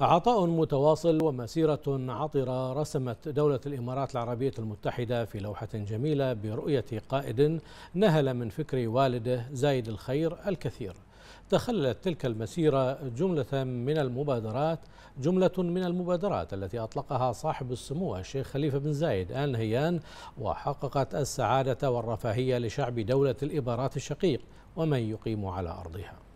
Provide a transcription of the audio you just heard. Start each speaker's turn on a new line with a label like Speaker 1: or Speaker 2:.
Speaker 1: عطاء متواصل ومسيرة عطرة رسمت دولة الإمارات العربية المتحدة في لوحة جميلة برؤية قائد نهل من فكر والده زايد الخير الكثير تخللت تلك المسيرة جملة من المبادرات جملة من المبادرات التي أطلقها صاحب السمو الشيخ خليفة بن زايد آل نهيان وحققت السعادة والرفاهية لشعب دولة الإمارات الشقيق ومن يقيم على أرضها